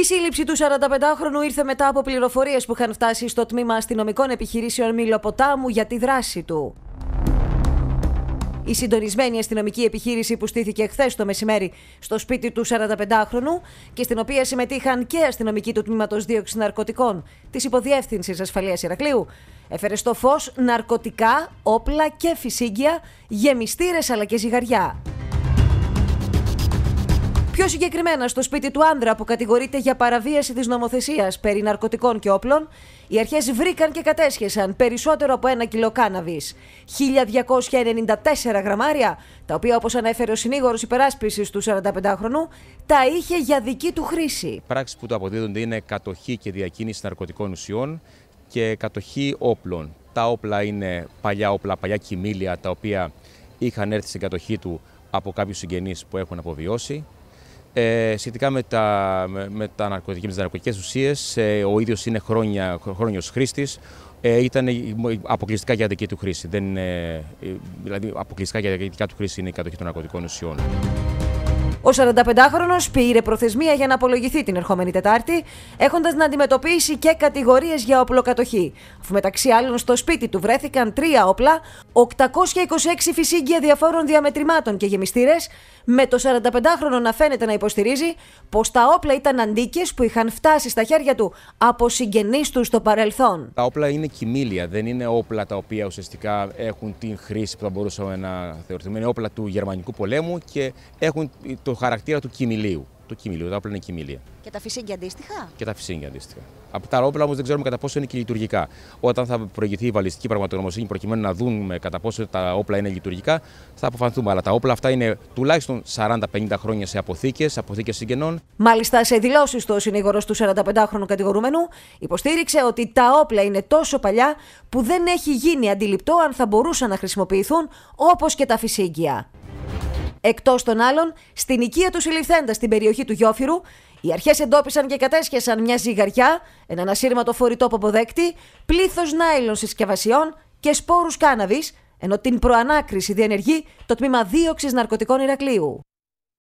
Η σύλληψη του 45χρονου ήρθε μετά από πληροφορίες που είχαν φτάσει στο τμήμα αστυνομικών επιχειρήσεων Μιλοποτάμου για τη δράση του. Η συντονισμένη αστυνομική επιχείρηση που στήθηκε χθες το μεσημέρι στο σπίτι του 45χρονου και στην οποία συμμετείχαν και αστυνομικοί του τμήματος δίωξη ναρκωτικών της Υποδιεύθυνσης Ασφαλείας Ηρακλείου, έφερε στο φως ναρκωτικά, όπλα και φυσίγγια, γεμιστήρες αλλά και ζυγαριά. Πιο συγκεκριμένα, στο σπίτι του άνδρα που κατηγορείται για παραβίαση της νομοθεσίας περί ναρκωτικών και όπλων, οι αρχές βρήκαν και κατέσχεσαν περισσότερο από ένα κιλό κάναβης. 1.294 γραμμάρια, τα οποία όπως ανέφερε ο συνήγορος υπεράσπισης του 45χρονου, τα είχε για δική του χρήση. Πράξεις που του αποδίδονται είναι κατοχή και διακίνηση ναρκωτικών ουσιών και κατοχή όπλων. Τα όπλα είναι παλιά όπλα, παλιά κοιμήλια, τα οποία είχαν έρθει στην κατοχή του από κάποιους συγγενείς που έχουν αποβιώσει. Ε, σχετικά με τα, με, με τα ναρκωτικά, με τις ουσίες, ε, ο ίδιος είναι χρόνια, χρόνιος χρήστης, ε, ήταν αποκλειστικά για δική του χρήση. Δεν, ε, ε, δηλαδή, αποκλειστικά για δική του χρήση είναι η κατοχή των ναρκωτικών ουσιών. Ο 45χρονο πήρε προθεσμία για να απολογηθεί την ερχόμενη Τετάρτη, έχοντας να αντιμετωπίσει και κατηγορίες για οπλοκατοχή. Αφού μεταξύ άλλων στο σπίτι του βρέθηκαν τρία όπλα, 826 φυσίγγια διαφόρων διαμετρημάτων και γεμιστήρες, με το 45χρονο να φαίνεται να υποστηρίζει πως τα όπλα ήταν αντίκες που είχαν φτάσει στα χέρια του από συγγενείς τους στο παρελθόν. Τα όπλα είναι κοιμήλια, δεν είναι όπλα τα οποία ουσιαστικά έχουν την χρήση που θα μπορούσαμε να θεωρηθούμε. Είναι όπλα του Γερμανικού πολέμου και έχουν το το χαρακτήρα του κοιμηλίου. Το κοιμηλίου, τα όπλα είναι κοιμηλία. Και τα φυσίγγια αντίστοιχα. Και τα φυσίγγια αντίστοιχα. Από τα όπλα όμως δεν ξέρουμε κατά πόσο είναι και λειτουργικά. Όταν θα προηγηθεί η βαλιστική πραγματογνωμοσύνη προκειμένου να δούμε κατά πόσο τα όπλα είναι λειτουργικά, θα αποφανθούμε. Αλλά τα όπλα αυτά είναι τουλάχιστον 40-50 χρόνια σε αποθήκες, αποθήκες συγγενών. Μάλιστα, σε δηλώσεις του συνήγορο του 45χρονου κατηγορούμενου, υποστήριξε ότι τα όπλα είναι τόσο παλιά που δεν έχει γίνει αντιληπτό αν θα μπορούσαν να χρησιμοποιηθούν όπως και τα φυσίγγια. Εκτός των άλλων, στην οικία του συλληφθέντας στην περιοχή του Γιώφυρου, οι αρχές εντόπισαν και κατέσχεσαν μια ζυγαριά, έναν ασύρματο φορητό ποποδέκτη, πλήθος νάιλων συσκευασιών και σπόρους κάναβης, ενώ την προανάκριση διενεργεί το τμήμα δίωξης ναρκωτικών Ηρακλείου.